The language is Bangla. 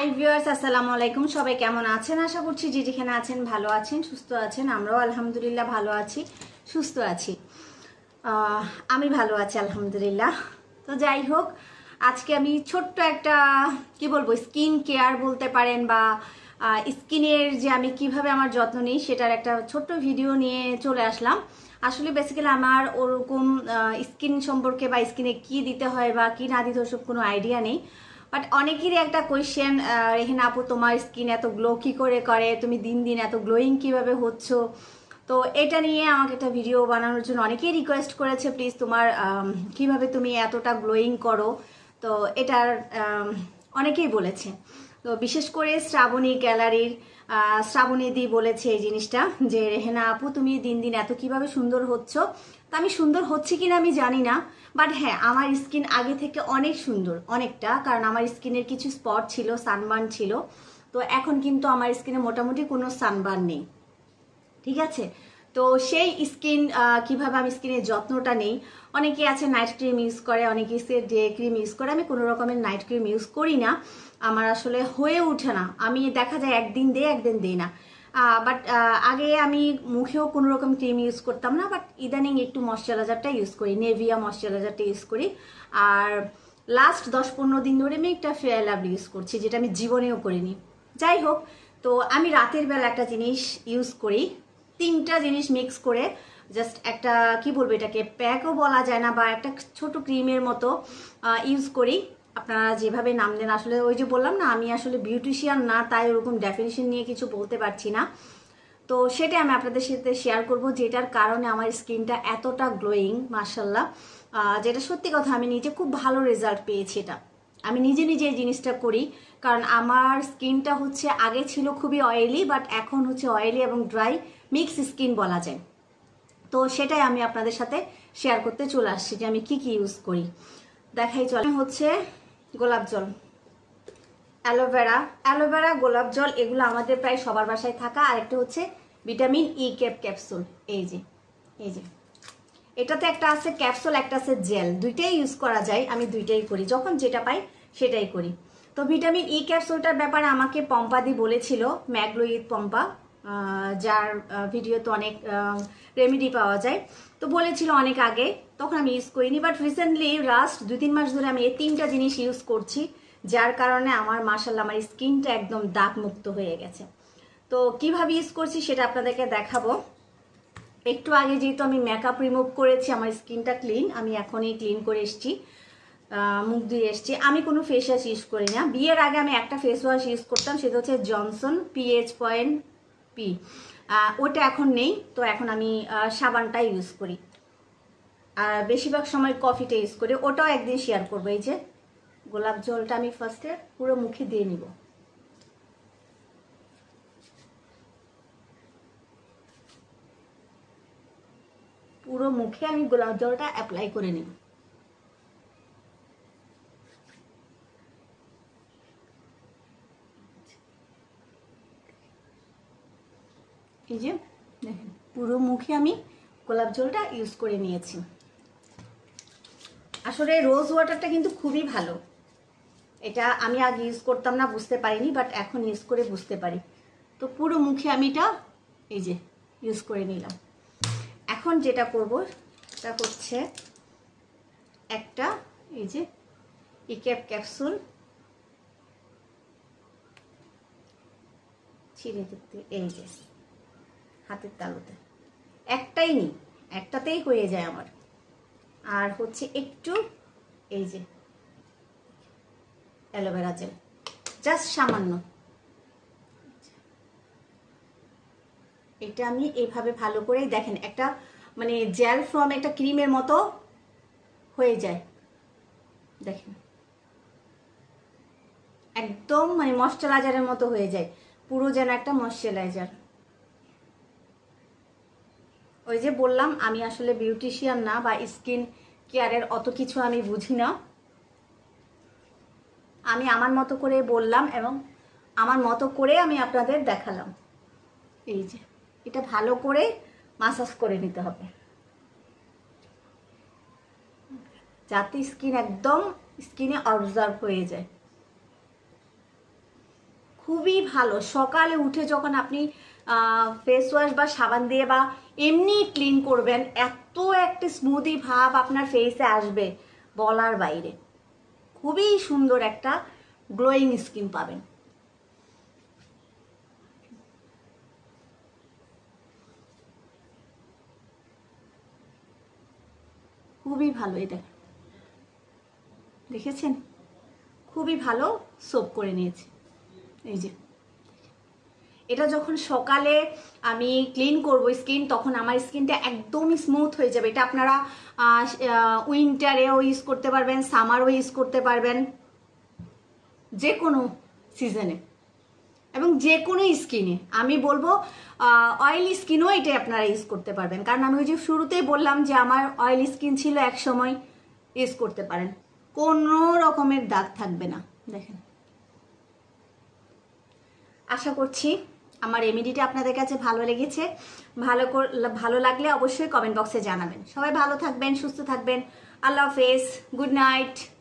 হাই ভিউয়ার্স আসসালামু আলাইকুম সবাই কেমন আছেন আশা করছি যে যেখানে আছেন ভালো আছেন সুস্থ আছেন আমরাও আলহামদুলিল্লাহ ভালো আছি সুস্থ আছি আমি ভালো আছি আলহামদুলিল্লাহ তো যাই হোক আজকে আমি ছোট্ট একটা কি বলবো স্কিন কেয়ার বলতে পারেন বা স্কিনের যে আমি কিভাবে আমার যত্ন নিই সেটার একটা ছোট্ট ভিডিও নিয়ে চলে আসলাম আসলে বেসিক্যালি আমার ওরকম স্কিন সম্পর্কে বা স্কিনে কি দিতে হয় বা কি না দিতে সব কোনো আইডিয়া নেই বাট অনেকেরই একটা কোয়েশ্চেন রেহেনা আপু তোমার স্কিন এত গ্লো কী করে করে তুমি দিন দিন এত গ্লোয়িং কীভাবে হচ্ছ তো এটা নিয়ে আমাকে একটা ভিডিও বানানোর জন্য অনেকেই রিকোয়েস্ট করেছে প্লিজ তোমার কিভাবে তুমি এতটা গ্লোয়িং করো তো এটার অনেকেই বলেছে তো বিশেষ করে শ্রাবণী গ্যালারির শ্রাবণীদি বলেছে এই জিনিসটা যে রেহেনা আপু তুমি দিন দিন এত কিভাবে সুন্দর হচ্ছ তা আমি সুন্দর হচ্ছে কি না আমি জানি না বাট হ্যাঁ আমার স্কিন আগে থেকে অনেক সুন্দর অনেকটা কারণ আমার স্কিনের কিছু স্পট ছিল সানবার্ন ছিল তো এখন কিন্তু আমার স্কিনে মোটামুটি কোনো সানবার্ন নেই ঠিক আছে তো সেই স্কিন কিভাবে আমি স্কিনের যত্নটা নেই অনেকে আছে নাইট ক্রিম ইউজ করে অনেকে সে ডে ক্রিম ইউজ করে আমি কোনো রকমের নাইট ক্রিম ইউজ করি না আমার আসলে হয়ে ওঠে না আমি দেখা যায় একদিন দেয় একদিন দেই না বাট আগে আমি মুখেও কোনো রকম ক্রিম ইউজ করতাম না বাট ইদানিং একটু ময়শ্চারাইজারটা ইউজ করি নেভিয়া ময়শ্চারাইজারটা ইউজ করি আর লাস্ট দশ পনেরো দিন ধরে আমি একটা ফেয়ার লাভলি ইউজ করছি যেটা আমি জীবনেও করিনি যাই হোক তো আমি রাতের বেলা একটা জিনিস ইউজ করি তিনটা জিনিস মিক্স করে জাস্ট একটা কি বলবো এটাকে প্যাকও বলা যায় না বা একটা ছোট ক্রিমের মতো ইউজ করি আপনারা যেভাবে নাম দেন আসলে ওই যে বললাম না আমি আসলে বিউটিশিয়ান না তাই ওরকম ডেফিনেশন নিয়ে কিছু বলতে পারছি না তো সেটাই আমি আপনাদের সাথে শেয়ার করব যেটার কারণে আমার স্কিনটা এতটা গ্লোয়িং মার্শাল্লাহ যেটা সত্যি কথা আমি নিজে খুব ভালো রেজাল্ট পেয়েছি এটা আমি নিজে নিজে এই জিনিসটা করি কারণ আমার স্কিনটা হচ্ছে আগে ছিল খুবই অয়েলি বাট এখন হচ্ছে অয়েলি এবং ড্রাই মিক্স স্কিন বলা যায় তো সেটাই আমি আপনাদের সাথে শেয়ার করতে চলে আসছি যে আমি কি কি ইউজ করি দেখাই চলে হচ্ছে গোলাপ জল অ্যালোভেরা অ্যালোভেরা গোলাপ জল এগুলো আমাদের প্রায় সবার বাসায় থাকা আর একটা হচ্ছে ভিটামিন ই ক্যাপ ক্যাপসুল এই যে এই যে এটাতে একটা আছে ক্যাপসুল একটা আছে জেল দুইটাই ইউজ করা যায় আমি দুইটাই করি যখন যেটা পাই সেটাই করি তো ভিটামিন ই e ক্যাপসুলটার ব্যাপারে আমাকে পম্পাদি বলেছিল ম্যাগলোইড পম্পা যার ভিডিও তো অনেক রেমেডি পাওয়া যায় তো বলেছিল অনেক আগে তখন আমি ইউজ করিনি বাট রিসেন্টলি লাস্ট দুই তিন মাস ধরে আমি এই তিনটা জিনিস ইউজ করছি যার কারণে আমার মাসাল্লাহ আমার স্কিনটা একদম দাগ মুক্ত হয়ে গেছে তো কিভাবে ইউজ করছি সেটা আপনাদেরকে দেখাবো একটু আগে যেহেতু আমি মেকআপ রিমুভ করেছি আমার স্কিনটা ক্লিন আমি এখনই ক্লিন করে এসছি মুখ ধুয়ে এসছি আমি কোনো ফেস ওয়াশ ইউজ করি না বিয়ের আগে আমি একটা ফেস ওয়াশ ইউজ করতাম সেটা হচ্ছে জনসন পিএইচ পয়েন্ট পি ওটা এখন নেই তো এখন আমি সাবানটা ইউজ করি আর বেশিরভাগ সময় কফিটা ইউজ করি ওটাও একদিন শেয়ার করব এই যে গোলাপ জলটা আমি ফার্স্টে পুরো মুখে দিয়ে নিব পুরো মুখে আমি গোলাপ জলটা অ্যাপ্লাই করে নিই এই যে দেখেন পুরো মুখে আমি গোলাপ জলটা ইউজ করে নিয়েছি আসলে রোজ ওয়াটারটা কিন্তু খুবই ভালো এটা আমি আগে ইউজ করতাম না বুঝতে পারিনি বাট এখন ইউজ করে বুঝতে পারি তো পুরো মুখে আমি এটা এই যে ইউজ করে নিলাম এখন যেটা করব সেটা হচ্ছে একটা এই যে ইক্যাপ ক্যাপসুল ছিঁড়ে দিতে এই যে হাতের তালুতে একটাই নিই একটাতেই হয়ে যায় আমার আর হচ্ছে একটু এই যে অ্যালোভেরা জেল জাস্ট সামান্য এটা আমি এইভাবে ভালো করেই দেখেন একটা মানে জেল ফ্রম একটা ক্রিমের মতো হয়ে যায় দেখেন একদম মানে ময়শ্চারাইজারের মতো হয়ে যায় পুরো যেন একটা ময়শ্চারাইজার ওই যে বললাম আমি আসলে বিউটিশিয়ান না বা স্কিন কেয়ারের অত কিছু আমি বুঝি না আমি আমার মতো করে বললাম এবং আমার মতো করে আমি আপনাদের দেখালাম এই যে এটা ভালো করে মাসাজ করে নিতে হবে যাতে স্কিন একদম স্কিনে অবজার্ভ হয়ে যায় খুবই ভালো সকালে উঠে যখন আপনি ফেস ওয়াশ বা সাবান দিয়ে বা এমনি ক্লিন করবেন এত একটা স্মুদি ভাব আপনার ফেসে আসবে বলার বাইরে খুবই সুন্দর একটা গ্লোয়িং স্কিন পাবেন খুবই ভালো এটা দেখেছেন খুবই ভালো সোপ করে নিয়েছি এই যে এটা যখন সকালে আমি ক্লিন করব স্কিন তখন আমার স্কিনটা একদমই স্মুথ হয়ে যাবে এটা আপনারা উইন্টারেও ইউজ করতে পারবেন সামারও ইউজ করতে পারবেন যে কোনো সিজনে এবং যে কোনো স্কিনে আমি বলবো অয়েল স্কিনও এটা আপনারা ইউজ করতে পারবেন কারণ আমি ওই যে শুরুতেই বললাম যে আমার অয়েল স্কিন ছিল এক সময় ইউজ করতে পারেন কোনো রকমের দাগ থাকবে না দেখেন আশা করছি আমার রেমেডিটি আপনাদের কাছে ভালো লেগেছে ভালো ভালো লাগলে অবশ্যই কমেন্ট বক্সে জানাবেন সবাই ভালো থাকবেন সুস্থ থাকবেন আল্লাহ হাফেজ গুড নাইট